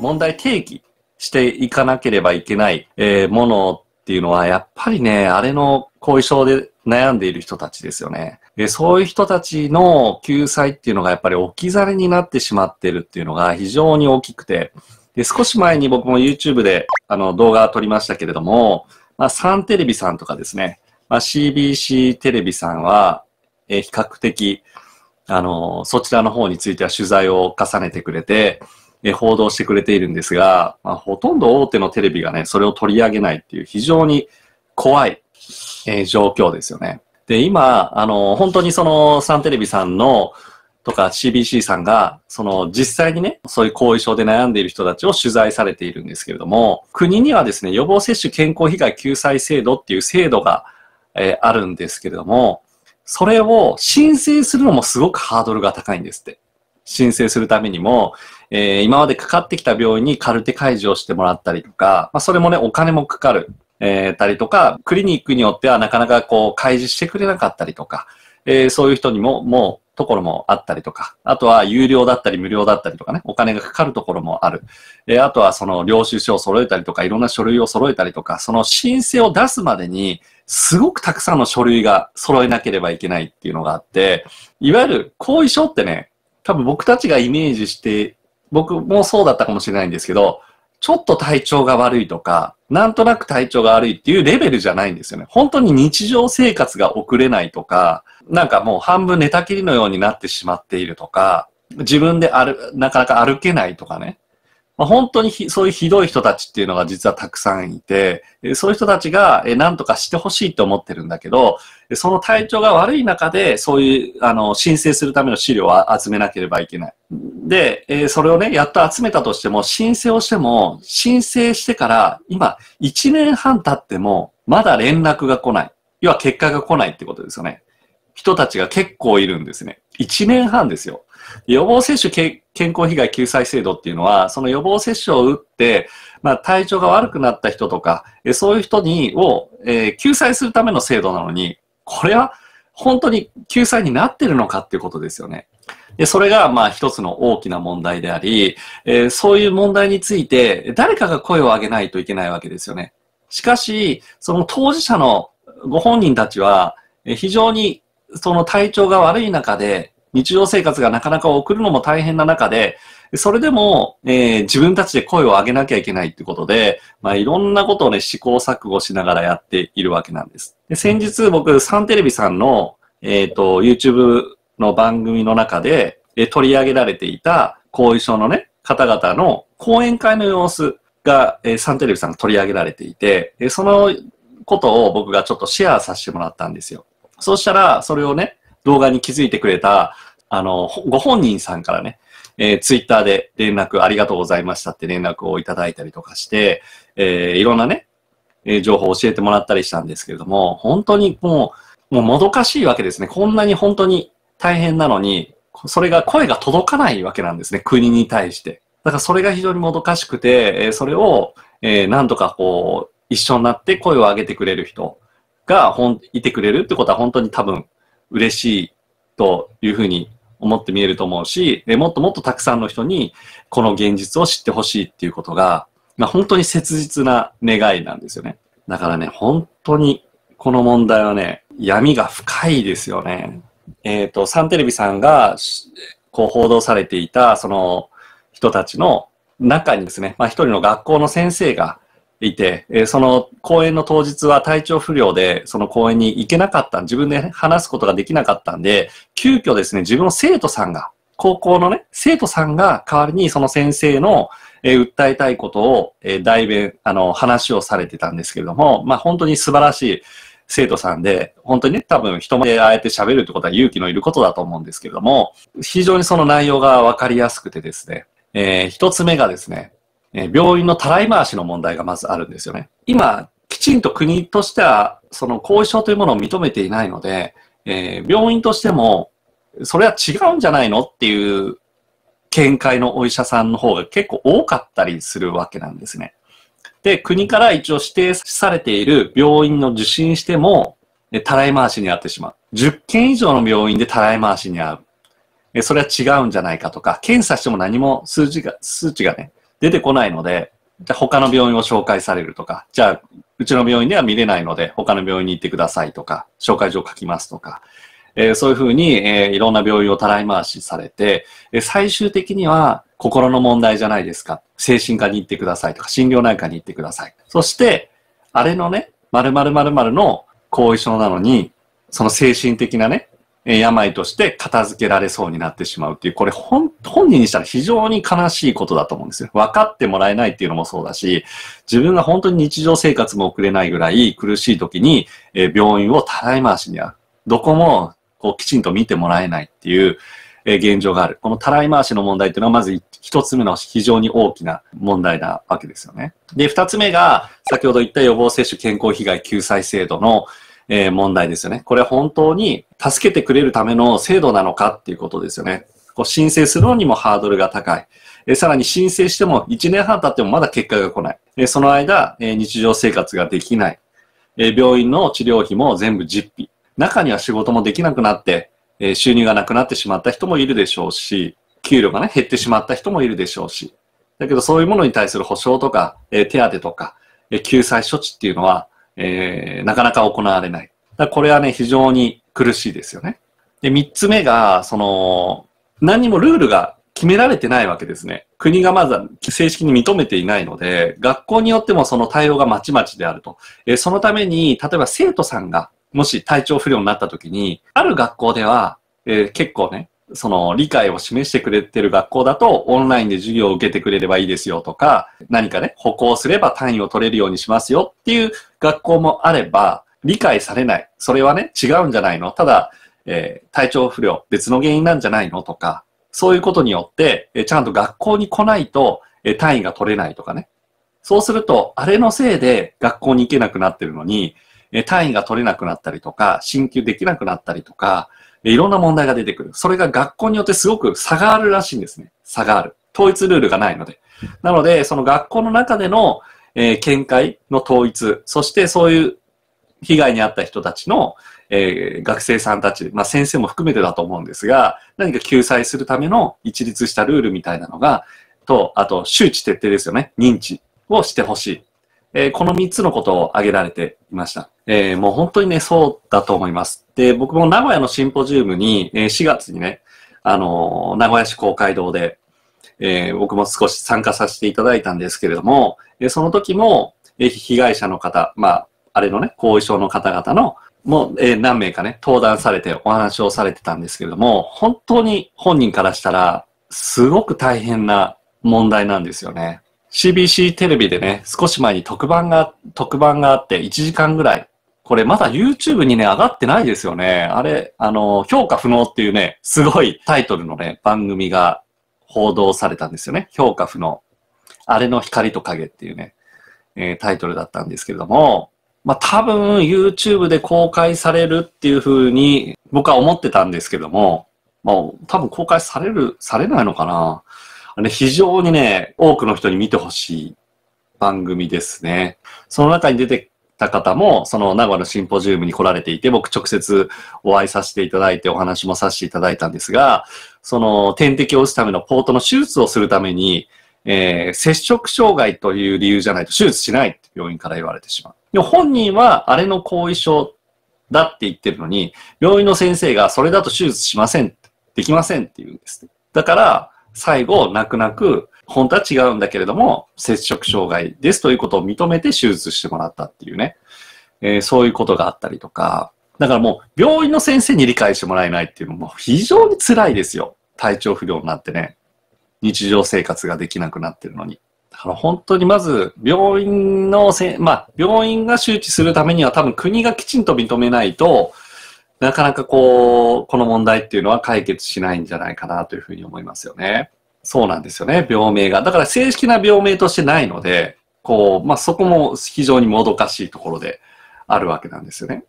問題提起していかなければいけない、えー、ものっていうのは、やっぱりね、あれの後遺症で悩んでいる人たちですよね。でそういう人たちの救済っていうのがやっぱり置き去りになってしまってるっていうのが非常に大きくて、で少し前に僕も YouTube であの動画を撮りましたけれども、まあ、サンテレビさんとかですね、まあ、CBC テレビさんは、え比較的、あのそちらの方については取材を重ねてくれて、え報道してくれているんですが、まあ、ほとんど大手のテレビがね、それを取り上げないっていう非常に怖い、えー、状況ですよね。で、今、あの、本当にそのサンテレビさんのとか CBC さんが、その実際にね、そういう後遺症で悩んでいる人たちを取材されているんですけれども、国にはですね、予防接種健康被害救済制度っていう制度が、えー、あるんですけれども、それを申請するのもすごくハードルが高いんですって。申請するためにも、えー、今までかかってきた病院にカルテ開示をしてもらったりとか、まあ、それもね、お金もかかる、えー、たりとか、クリニックによってはなかなかこう、開示してくれなかったりとか、えー、そういう人にも、もう、ところもあったりとか、あとは有料だったり無料だったりとかね、お金がかかるところもある。えー、あとはその領収書を揃えたりとか、いろんな書類を揃えたりとか、その申請を出すまでに、すごくたくさんの書類が揃えなければいけないっていうのがあって、いわゆる後遺症ってね、多分僕たちがイメージして僕もそうだったかもしれないんですけど、ちょっと体調が悪いとか、なんとなく体調が悪いっていうレベルじゃないんですよね。本当に日常生活が送れないとか、なんかもう半分寝たきりのようになってしまっているとか、自分であるなかなか歩けないとかね。まあ、本当にひそういうひどい人たちっていうのが実はたくさんいて、そういう人たちが何とかしてほしいと思ってるんだけど、その体調が悪い中で、そういう、あの、申請するための資料を集めなければいけない。で、それをね、やっと集めたとしても、申請をしても、申請してから今1年半経っても、まだ連絡が来ない。要は結果が来ないってことですよね。人たちが結構いるんですね。1年半ですよ。予防接種健康被害救済制度っていうのは、その予防接種を打って、まあ、体調が悪くなった人とか、そういう人にを、えー、救済するための制度なのに、これは本当に救済になってるのかっていうことですよね。で、それが、まあ、一つの大きな問題であり、えー、そういう問題について、誰かが声を上げないといけないわけですよね。しかし、その当事者のご本人たちは、非常にその体調が悪い中で、日常生活がなかなか送るのも大変な中で、それでも、えー、自分たちで声を上げなきゃいけないってことで、まあ、いろんなことをね、試行錯誤しながらやっているわけなんです。で先日僕、サンテレビさんの、えっ、ー、と、YouTube の番組の中で、えー、取り上げられていた後遺症のね、方々の講演会の様子が、えー、サンテレビさんが取り上げられていて、えー、そのことを僕がちょっとシェアさせてもらったんですよ。そうしたら、それをね、動画に気づいてくれた、あの、ご本人さんからね、えー、ツイッターで連絡ありがとうございましたって連絡をいただいたりとかして、えー、いろんなね、えー、情報を教えてもらったりしたんですけれども、本当にもう、もうもどかしいわけですね。こんなに本当に大変なのに、それが声が届かないわけなんですね。国に対して。だからそれが非常にもどかしくて、えー、それを、えー、なんとかこう、一緒になって声を上げてくれる人がほんいてくれるってことは本当に多分嬉しいというふうに思って見えると思うし、もっともっとたくさんの人にこの現実を知ってほしいっていうことが、まあ、本当に切実な願いなんですよね。だからね、本当にこの問題はね、闇が深いですよね。えっ、ー、と、サンテレビさんがこう報道されていたその人たちの中にですね、まあ、一人の学校の先生がいて、えー、その公演の当日は体調不良で、その公演に行けなかった、自分で話すことができなかったんで、急遽ですね、自分の生徒さんが、高校のね、生徒さんが代わりにその先生の、えー、訴えたいことを、えー、代弁、あの、話をされてたんですけれども、まあ本当に素晴らしい生徒さんで、本当にね、多分人前であえて喋るってことは勇気のいることだと思うんですけれども、非常にその内容がわかりやすくてですね、えー、一つ目がですね、え病院のたらい回しの問題がまずあるんですよね。今、きちんと国としては、その後遺症というものを認めていないので、えー、病院としても、それは違うんじゃないのっていう見解のお医者さんの方が結構多かったりするわけなんですね。で、国から一応指定されている病院の受診しても、たらい回しにあってしまう。10件以上の病院でたらい回しに遭う。それは違うんじゃないかとか、検査しても何も数字が、数値がね、出てこないので、じゃあ他の病院を紹介されるとか、じゃあうちの病院では見れないので他の病院に行ってくださいとか、紹介状書きますとか、えー、そういうふうに、えー、いろんな病院をたらい回しされて、え最終的には心の問題じゃないですか。精神科に行ってくださいとか、心療内科に行ってください。そして、あれのね、〇〇〇〇の後遺症なのに、その精神的なね、病として片付けられそうになってしまうっていう、これ本本人にしたら非常に悲しいことだと思うんですよ。分かってもらえないっていうのもそうだし、自分が本当に日常生活も送れないぐらい苦しい時に、え病院をたらい回しにある。どこもこうきちんと見てもらえないっていう、え現状がある。このたらい回しの問題っていうのはまず一つ目の非常に大きな問題なわけですよね。で、二つ目が先ほど言った予防接種健康被害救済制度のえー、問題ですよね。これ本当に助けてくれるための制度なのかっていうことですよね。こう申請するのにもハードルが高い。えー、さらに申請しても1年半経ってもまだ結果が来ない。えー、その間、え日常生活ができない。え病院の治療費も全部実費。中には仕事もできなくなって、え収入がなくなってしまった人もいるでしょうし、給料がね、減ってしまった人もいるでしょうし。だけどそういうものに対する保障とか、え手当とか、え救済処置っていうのはえー、なかなか行われない。だこれはね、非常に苦しいですよね。で、3つ目が、その、何もルールが決められてないわけですね。国がまだ正式に認めていないので、学校によってもその対応がまちまちであると。えー、そのために、例えば生徒さんが、もし体調不良になった時に、ある学校では、えー、結構ね、その理解を示してくれてる学校だと、オンラインで授業を受けてくれればいいですよとか、何かね、歩行すれば単位を取れるようにしますよっていう学校もあれば、理解されない。それはね、違うんじゃないのただ、えー、体調不良、別の原因なんじゃないのとか、そういうことによって、えー、ちゃんと学校に来ないと、えー、単位が取れないとかね。そうすると、あれのせいで学校に行けなくなってるのに、え単位が取れなくなったりとか、進級できなくなったりとか、いろんな問題が出てくる。それが学校によってすごく差があるらしいんですね。差がある。統一ルールがないので。なので、その学校の中での、えー、見解の統一、そしてそういう被害に遭った人たちの、えー、学生さんたち、まあ、先生も含めてだと思うんですが、何か救済するための一律したルールみたいなのが、と、あと、周知徹底ですよね。認知をしてほしい。えー、この3つのことを挙げられていました。えー、もう本当にね、そうだと思います。で、僕も名古屋のシンポジウムに、えー、4月にね、あの名古屋市公会堂で、え僕も少し参加させていただいたんですけれども、えその時も、え被害者の方、まあ、あれのね、後遺症の方々の、もう、え何名かね、登壇されてお話をされてたんですけれども、本当に本人からしたら、すごく大変な問題なんですよね。CBC テレビでね、少し前に特番が、特番があって1時間ぐらい。これまだ YouTube にね、上がってないですよね。あれ、あの、評価不能っていうね、すごいタイトルのね、番組が報道されたんですよね。評価不能。あれの光と影っていうね、えー、タイトルだったんですけれども、まあ多分 YouTube で公開されるっていうふうに僕は思ってたんですけども、まあ、多分公開される、されないのかな。あれ非常にね、多くの人に見てほしい番組ですね。その中に出てた方も、その名古屋のシンポジウムに来られていて、僕直接お会いさせていただいてお話もさせていただいたんですが、その点滴を打つためのポートの手術をするために、えー、接触障害という理由じゃないと手術しないって病院から言われてしまう。でも本人はあれの後遺症だって言ってるのに、病院の先生がそれだと手術しません、できませんって言うんです、ね。だから、最後、泣く泣く、本当は違うんだけれども、摂食障害ですということを認めて手術してもらったっていうね、えー、そういうことがあったりとか、だからもう病院の先生に理解してもらえないっていうのも非常に辛いですよ。体調不良になってね。日常生活ができなくなってるのに。だから本当にまず病院のせ、まあ病院が周知するためには多分国がきちんと認めないと、なかなかこう、この問題っていうのは解決しないんじゃないかなというふうに思いますよね。そうなんですよね、病名が。だから正式な病名としてないので、こう、まあ、そこも非常にもどかしいところであるわけなんですよね。